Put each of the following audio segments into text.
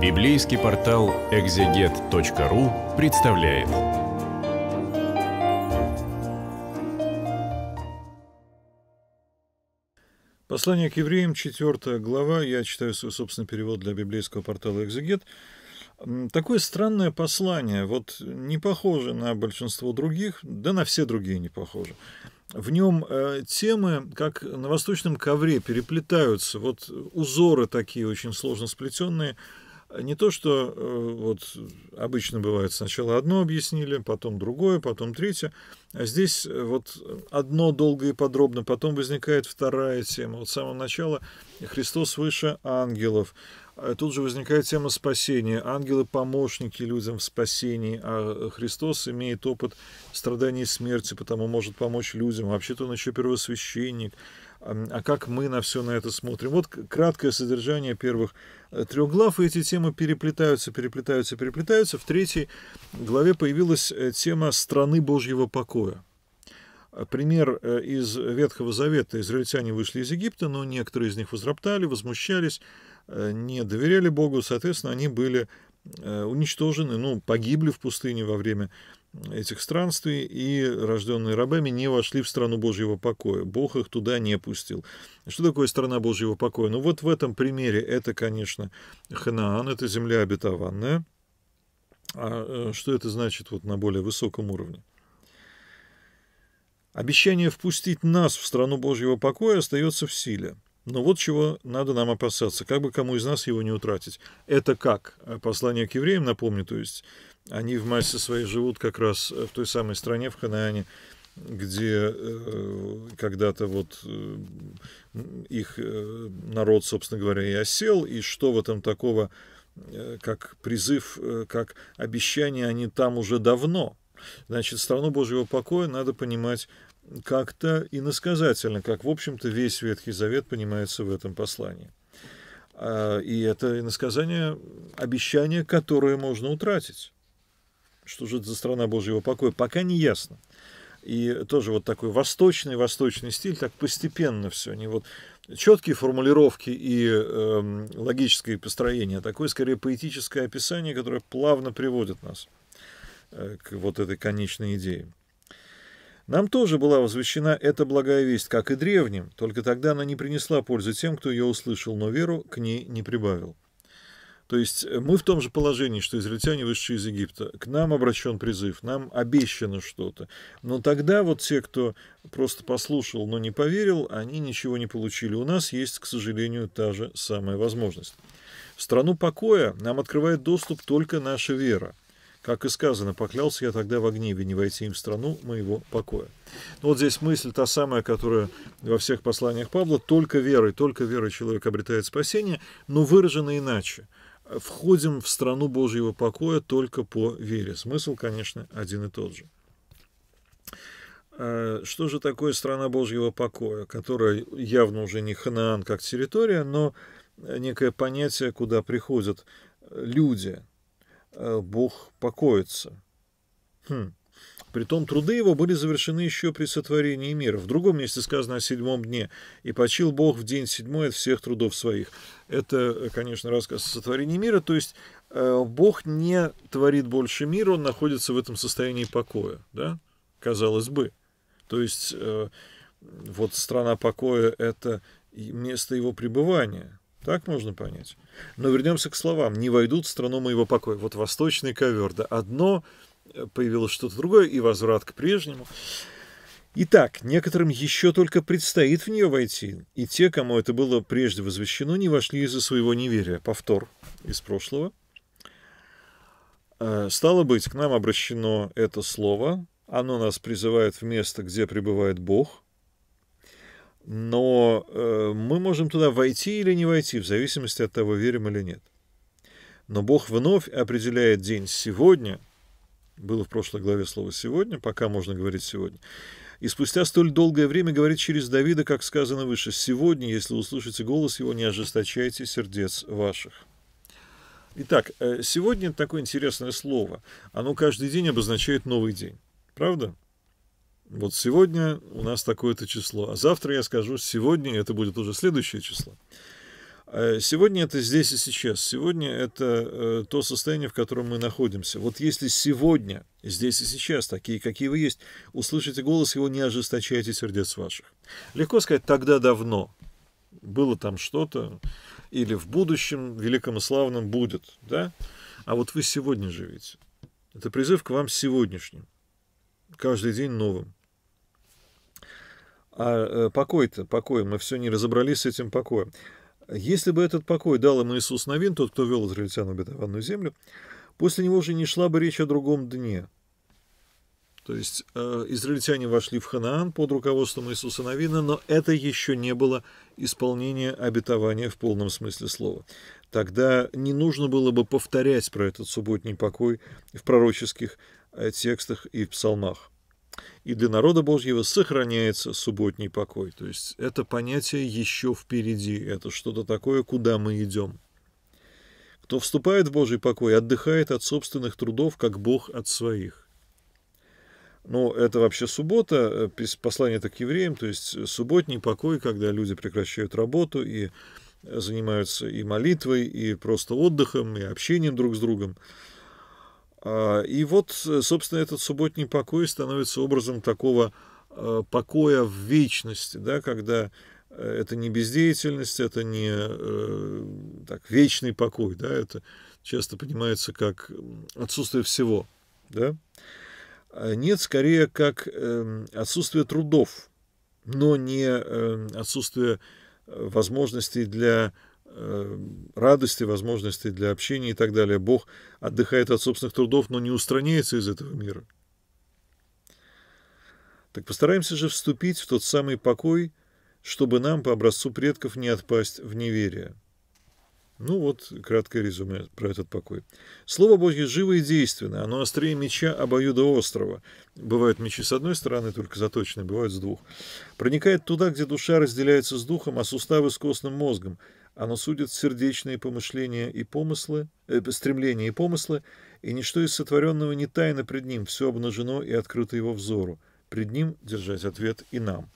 Библейский портал экзегет.ру представляет. Послание к евреям, 4 глава. Я читаю свой собственный перевод для библейского портала «Экзегет». Такое странное послание, вот не похоже на большинство других, да на все другие не похоже. В нем э, темы, как на восточном ковре, переплетаются. Вот узоры такие очень сложно сплетенные – не то, что э, вот обычно бывает сначала одно объяснили, потом другое, потом третье. А здесь э, вот одно долго и подробно, потом возникает вторая тема. Вот с самого начала Христос выше ангелов. А тут же возникает тема спасения. Ангелы – помощники людям в спасении, а Христос имеет опыт страданий и смерти, потому может помочь людям. Вообще-то он еще первосвященник – а как мы на все на это смотрим. Вот краткое содержание первых э, трех глав, и эти темы переплетаются, переплетаются, переплетаются. В третьей главе появилась э, тема страны Божьего покоя. Э, пример из Ветхого Завета. Израильтяне вышли из Египта, но некоторые из них возроптали, возмущались, не доверяли Богу, соответственно, они были уничтожены, ну, погибли в пустыне во время этих странствий и рожденные рабами не вошли в страну Божьего покоя. Бог их туда не пустил. Что такое страна Божьего покоя? Ну вот в этом примере это, конечно, Ханаан, это земля обетованная. А э, что это значит вот на более высоком уровне? Обещание впустить нас в страну Божьего покоя остается в силе. Но вот чего надо нам опасаться, как бы кому из нас его не утратить. Это как? Э, послание к евреям, напомню, то есть они в массе своей живут как раз э, в той самой стране, в Ханаане, где э, когда-то вот э, их э, народ, собственно говоря, и осел, и что в этом такого, э, как призыв, э, как обещание, они там уже давно. Значит, страну Божьего покоя надо понимать как-то иносказательно, как, в общем-то, весь Ветхий Завет понимается в этом послании. А, и это иносказание, обещание, которое можно утратить что же это за страна Божьего покоя, пока не ясно. И тоже вот такой восточный, восточный стиль, так постепенно все. Не вот четкие формулировки и э, логическое построение, а такое скорее поэтическое описание, которое плавно приводит нас э, к вот этой конечной идее. Нам тоже была возвещена эта благая весть, как и древним, только тогда она не принесла пользы тем, кто ее услышал, но веру к ней не прибавил. То есть э, мы в том же положении, что израильтяне вышли из Египта. К нам обращен призыв, нам обещано что-то. Но тогда вот те, кто просто послушал, но не поверил, они ничего не получили. У нас есть, к сожалению, та же самая возможность. В страну покоя нам открывает доступ только наша вера. Как и сказано, поклялся я тогда в гневе не войти им в страну моего покоя. Но ну, вот здесь мысль та самая, которая во всех посланиях Павла, только верой, только верой человек обретает спасение, но выражена иначе входим в страну Божьего покоя только по вере. Смысл, конечно, один и тот же. А, что же такое страна Божьего покоя, которая явно уже не Ханаан как территория, но некое понятие, куда приходят люди. А, Бог покоится. Хм. Притом труды его были завершены еще при сотворении мира. В другом месте сказано о седьмом дне. «И почил Бог в день седьмой от всех трудов своих». Это, э, конечно, рассказ о сотворении мира. То есть э, Бог не творит больше мира, он находится в этом состоянии покоя. Да? Казалось бы. То есть э, вот страна покоя – это место его пребывания. Так можно понять. Но вернемся к словам. «Не войдут в страну моего покоя». Вот восточный ковер. Да? Одно появилось что-то другое и возврат к прежнему. Итак, некоторым еще только предстоит в нее войти, и те, кому это было прежде возвещено, не вошли из-за своего неверия. Повтор из прошлого. Э, Стало быть, к нам обращено это слово, оно нас призывает в место, где пребывает Бог, но э, мы можем туда войти или не войти, в зависимости от того, верим или нет. Но Бог вновь определяет день сегодня было в прошлой главе слово «сегодня», пока можно говорить «сегодня». И спустя столь долгое время говорит через Давида, как сказано выше, «Сегодня, если услышите голос его, не ожесточайте сердец ваших». Итак, э, сегодня такое интересное слово. Оно каждый день обозначает новый день. Правда? Вот сегодня у нас такое-то число, а завтра я скажу, сегодня это будет уже следующее число. Э, сегодня это здесь и сейчас. Сегодня это э, то состояние, в котором мы находимся. Вот если сегодня, здесь и сейчас, такие, какие вы есть, услышите голос его, не ожесточайте сердец ваших. Легко сказать, тогда давно было там что-то, или в будущем великом и славном будет, да? А вот вы сегодня живете. Это призыв к вам сегодняшним, каждый день новым. А э, покой-то, покой, мы все не разобрались с этим покоем. Если бы этот покой дал им Иисус Новин, тот, кто вел израильтян в обетованную землю, после него уже не шла бы речь о другом дне. То есть э, израильтяне вошли в Ханаан под руководством Иисуса Новина, но это еще не было исполнение обетования в полном смысле слова. Тогда не нужно было бы повторять про этот субботний покой в пророческих э, текстах и в псалмах и для народа Божьего сохраняется субботний покой. То есть это понятие еще впереди, это что-то такое, куда мы идем. Кто вступает в Божий покой, отдыхает от собственных трудов, как Бог от своих. Ну, это вообще суббота, э, послание так к евреям, то есть субботний покой, когда люди прекращают работу и э, занимаются и молитвой, и просто отдыхом, и общением друг с другом. А, и вот, э, собственно, этот субботний покой становится образом такого э, покоя в вечности, да, когда э, это не бездеятельность, это не так, вечный покой, да, это часто понимается как отсутствие всего, да. А нет, скорее, как эм, отсутствие трудов, но не эм, отсутствие возможностей для Э, радости, возможности для общения и так далее. Бог отдыхает от собственных трудов, но не устраняется из этого мира. Так постараемся же вступить в тот самый покой, чтобы нам по образцу предков не отпасть в неверие. Ну вот, краткое резюме про этот покой. Слово Божье живо и действенно, оно острее меча обоюдоострого. Бывают мечи с одной стороны, только заточенные, бывают с двух. Проникает туда, где душа разделяется с духом, а суставы с костным мозгом. Оно судит сердечные помышления и помыслы, э, стремления и помыслы, и ничто из сотворенного не тайно пред ним, все обнажено и открыто его взору. Пред ним держать ответ и нам.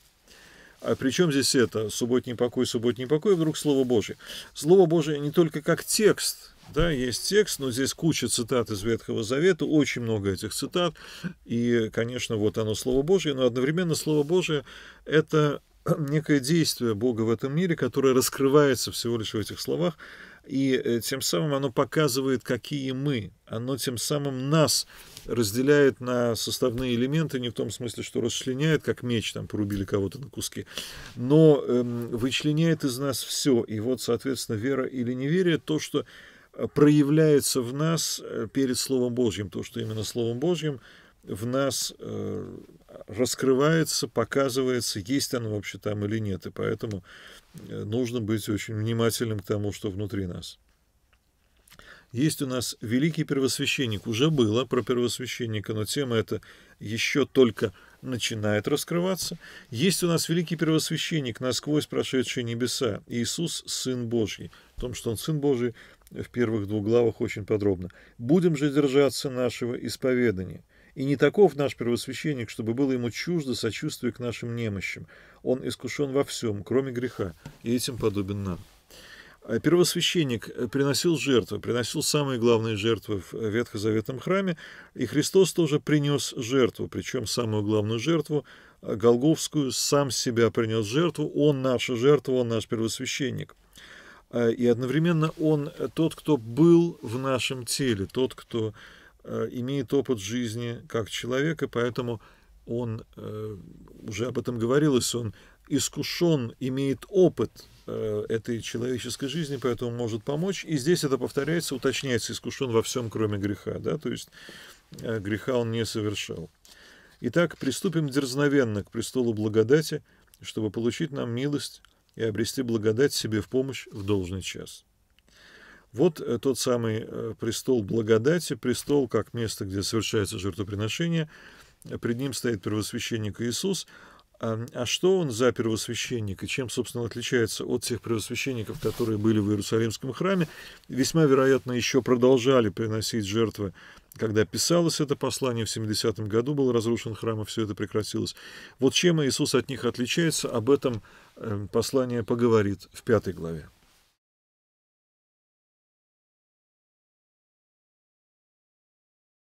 А при чем здесь это? Субботний покой, субботний покой, а вдруг Слово Божие. Слово Божие не только как текст, да, есть текст, но здесь куча цитат из Ветхого Завета, очень много этих цитат, и, конечно, вот оно Слово Божие, но одновременно Слово Божие — это некое действие Бога в этом мире, которое раскрывается всего лишь в этих словах, и э, тем самым оно показывает, какие мы. Оно тем самым нас разделяет на составные элементы, не в том смысле, что расчленяет, как меч, там, порубили кого-то на куски, но эм, вычленяет из нас все. И вот, соответственно, вера или неверие, то, что э, проявляется в нас э, перед Словом Божьим, то, что именно Словом Божьим в нас э, раскрывается, показывается, есть оно вообще там или нет. И поэтому э, нужно быть очень внимательным к тому, что внутри нас. Есть у нас великий первосвященник, уже было про первосвященника, но тема эта еще только начинает раскрываться. Есть у нас великий первосвященник, насквозь прошедший небеса, Иисус, Сын Божий. О том, что Он Сын Божий, в первых двух главах очень подробно. «Будем же держаться нашего исповедания». И не таков наш первосвященник, чтобы было ему чуждо сочувствие к нашим немощам. Он искушен во всем, кроме греха, и этим подобен нам. А первосвященник э, приносил жертвы, приносил самые главные жертвы в э, Ветхозаветном храме, и Христос тоже принес жертву, причем самую главную жертву, э, Голговскую, сам себя принес жертву, он наша жертва, он наш первосвященник. И одновременно он тот, кто был в нашем теле, тот, кто Э, имеет опыт жизни как человека, поэтому он э, уже об этом говорилось, он искушен, имеет опыт э, этой человеческой жизни, поэтому может помочь. И здесь это повторяется, уточняется, искушен во всем, кроме греха, да, то есть греха он не совершал. Итак, приступим дерзновенно к престолу благодати, чтобы получить нам милость и обрести благодать себе в помощь в должный час. Вот э, тот самый э, престол благодати, престол как место, где совершается жертвоприношение. Пред ним стоит первосвященник Иисус. А, а что он за первосвященник и чем, собственно, отличается от тех первосвященников, которые были в Иерусалимском храме, весьма вероятно, еще продолжали приносить жертвы. Когда писалось это послание, в 70-м году был разрушен храм, и все это прекратилось. Вот чем Иисус от них отличается, об этом э, послание поговорит в пятой главе.